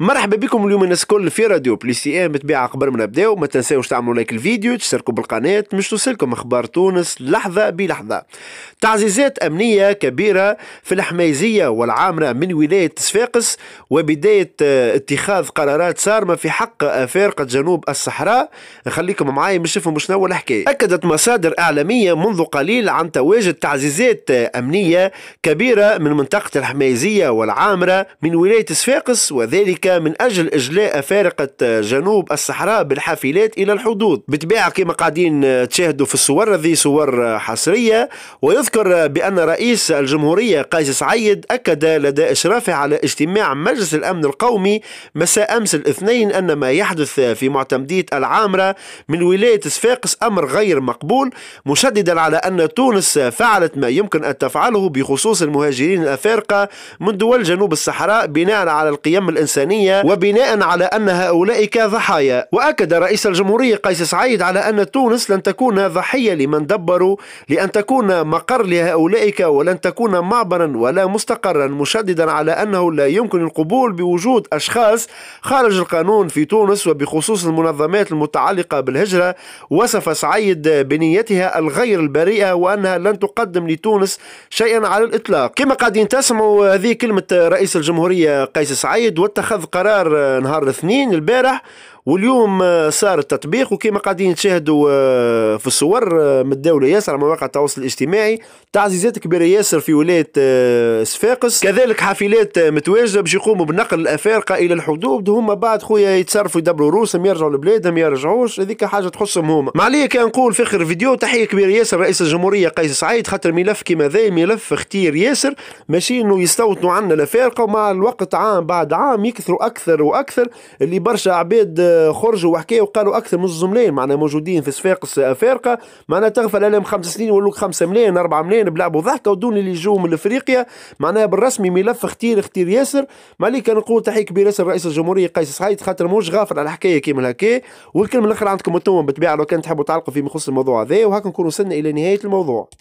مرحبا بكم اليوم الناس الكل في راديو بليسي ام تبيع قبل ما نبداو ما تنساوش تعملوا لايك الفيديو تشتركوا بالقناه باش توصلكم اخبار تونس لحظه بلحظه تعزيزات امنيه كبيره في الحمايزيه والعامره من ولايه صفاقس وبدايه آه، اتخاذ قرارات صارمه في حق افارقه آه، جنوب الصحراء نخليكم معايا نشوفوا شنو الحكايه اكدت مصادر اعلاميه منذ قليل عن تواجد تعزيزات آه، امنيه كبيره من منطقه الحمايزيه والعامره من ولايه صفاقس وذلك من أجل إجلاء افارقه آه، جنوب الصحراء بالحافلات إلى الحدود بالطبيعة كما قاعدين آه، تشاهدوا في الصور هذه صور آه، حصرية ويذكر بأن رئيس الجمهورية قيس سعيد أكد لدى إشرافه على اجتماع مجلس الأمن القومي مساء أمس الاثنين أن ما يحدث في معتمدية العامرة من ولاية صفاقس أمر غير مقبول مشددا على أن تونس فعلت ما يمكن أن تفعله بخصوص المهاجرين الأفارقة من دول جنوب الصحراء بناء على القيم الإنسانية الإنسانية وبناء على أن هؤلاء ضحايا وأكد رئيس الجمهورية قيس سعيد على أن تونس لن تكون ضحية لمن دبروا لأن تكون مقر لهؤلاء ولن تكون معبرا ولا مستقرا مشددا على أنه لا يمكن القبول بوجود أشخاص خارج القانون في تونس وبخصوص المنظمات المتعلقة بالهجرة وصف سعيد بنيتها الغير البريئة وأنها لن تقدم لتونس شيئا على الإطلاق كما قاعدين تسمعوا هذه كلمة رئيس الجمهورية قيس سعيد واتخذ قرار آه، نهار الاثنين البارح واليوم آه، صار التطبيق وكما قاعدين تشاهدوا آه، في الصور آه، الدولة ياسر على مواقع التواصل الاجتماعي تعزيزات كبيره ياسر في ولايه صفاقس كذلك حافلات متواجده باش يقوموا بنقل الافارقه الى الحدود هما بعد خويا يتصرفوا يدبروا روسهم يرجعوا لبلادهم يرجعوش هذيك حاجه تخصهم هما عليا كان نقول في اخر فيديو تحيه كبيره ياسر رئيس الجمهوريه قيس سعيد خاطر ملف كيما ذا ملف اختير ياسر ماشي انه يستوطنوا عنا الافارقه ومع الوقت عام بعد عام يكثروا اكثر واكثر اللي برشا عباد خرجوا وحكاية وقالوا أكثر من الزملين معنا موجودين في صفاقس أفارقة آه، معنا تغفل ألم خمس سنين ولوك خمسة ملايين أربعة ملايين بلعبوا ضحكة ودون اللي جو من أفريقيا معناها بالرسمي ملف اختير اختير ياسر مالك نقول تحية كبيرة ياسر رئيس الجمهورية قيس سعيد خاطر موش غافل على حكاية كيما هكا والكلمة الأخرى عندكم انتم بالطبيعة لو كان تحبوا تعلقوا فيما يخص الموضوع هذا وهكا نكون وصلنا إلى نهاية الموضوع